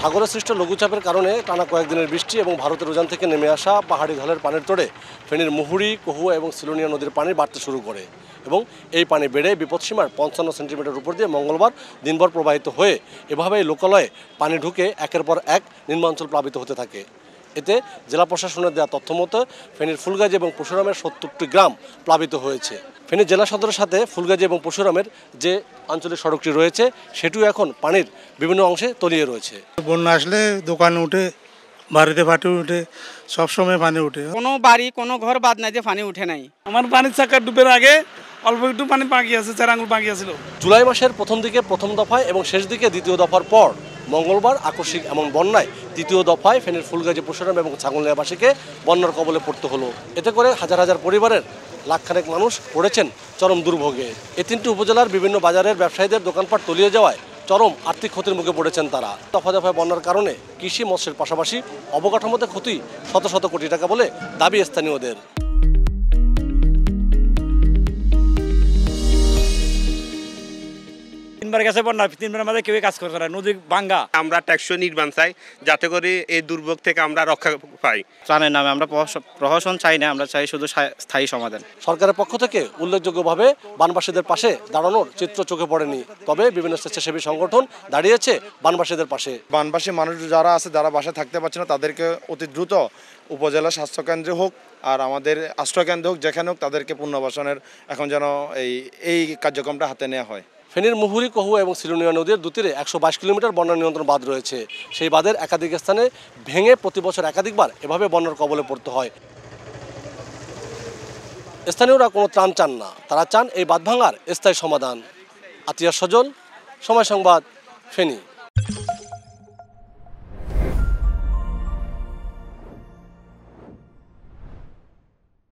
সাগরে সৃষ্ট লঘুচাপের কারণে টানা কয়েকদিনের বৃষ্টি এবং ভারতের উজান থেকে নেমে আসা পাহাড়ি ঢালের পানির তোড়ে ফেনীর মুহুরি কহুয়া এবং সিলোনিয়া নদীর পানি বাড়তে শুরু করে এবং এই পানি বেড়ে বিপদসীমার পঞ্চান্ন সেন্টিমিটার উপর দিয়ে মঙ্গলবার দিনভর প্রবাহিত হয়ে এভাবেই লোকালয়ে পানি ঢুকে একের পর এক নিম্নাঞ্চল প্লাবিত হতে থাকে এতে জেলা প্রশাসনের দেওয়া তথ্য মতো ফেনীর ফুলগাজী এবং পশুরামের সত্তরটি গ্রাম প্লাবিত হয়েছে ফেনী জেলা সদরের সাথে ফুলগাজী এবং পশুরামের যে আঞ্চলিক সড়কটি রয়েছে সেটিও এখন পানির বিভিন্ন অংশে তলিয়ে রয়েছে বন্যা আসলে দোকান উঠে বাড়িতে ফাটি উঠে সবসময় পানি উঠে কোনো বাড়ি কোনো ঘর বাদ নাই যে পানি উঠে নাই আমার পানির চাকা ডুবের আগে অল্প একটু পানি বাকি আছে চার আঙুল বাকি আছিল জুলাই মাসের প্রথম দিকে প্রথম দফায় এবং শেষ দিকে দ্বিতীয় দফার পর মঙ্গলবার আকস্মিক এমন বন্যায় তৃতীয় দফায় ফেনের ফুলগাজী প্রসারণ এবং ছাগলনিয়াবাসীকে বন্যার কবলে পড়তে হলো এতে করে হাজার হাজার পরিবারের লাখখানেক মানুষ পড়েছেন চরম দুর্ভোগে এ তিনটি উপজেলার বিভিন্ন বাজারের ব্যবসায়ীদের দোকানপাট তলিয়ে যাওয়ায় চরম আর্থিক ক্ষতির মুখে পড়েছেন তারা দফা দফায় বন্যার কারণে কৃষি মৎস্যের পাশাপাশি অবকাঠামোতে ক্ষতি শত শত কোটি টাকা বলে দাবি স্থানীয়দের তিনবার গেছে বন্যা তিনবার মাঝে কেউ কাজ করতে না নদী ভাঙ্গা আমরা ট্যাক্সো নির্মাণ চাই যাতে করে এই দুর্ভোগ থেকে আমরা রক্ষা পাই ত্রাণের নামে আমরা প্রহসন চাই না আমরা চাই শুধু স্থায়ী সমাধান সরকারের পক্ষ থেকে উল্লেখযোগ্যভাবে বানবাসীদের পাশে দাঁড়ানোর চিত্র চোখে পড়েনি তবে বিভিন্ন স্বেচ্ছাসেবী সংগঠন দাঁড়িয়েছে বানবাসীদের পাশে বানবাসী মানুষ যারা আছে যারা বাসায় থাকতে পারছে না তাদেরকে অতি দ্রুত উপজেলা স্বাস্থ্যকেন্দ্রে হোক আর আমাদের আশ্রয়কেন্দ্র হোক যেখানে হোক তাদেরকে পুনর্বাসনের এখন যেন এই এই কার্যক্রমটা হাতে নেওয়া হয় ফেনীর মুহুরি কহু এবং সিলুনিয়া নদীর দুতীরে একশো বাইশ কিলোমিটার বন্যা নিয়ন্ত্রণ বাঁধ রয়েছে সেই বাঁধের একাধিক স্থানে ভেঙে প্রতি বছর একাধিকবার এভাবে বন্যার কবলে পড়তে হয় স্থানীয়রা কোনো ত্রাণ চান না তারা চান এই বাঁধ ভাঙার স্থায়ী সমাধান আতিয়ার সজল সময় সংবাদ ফেনী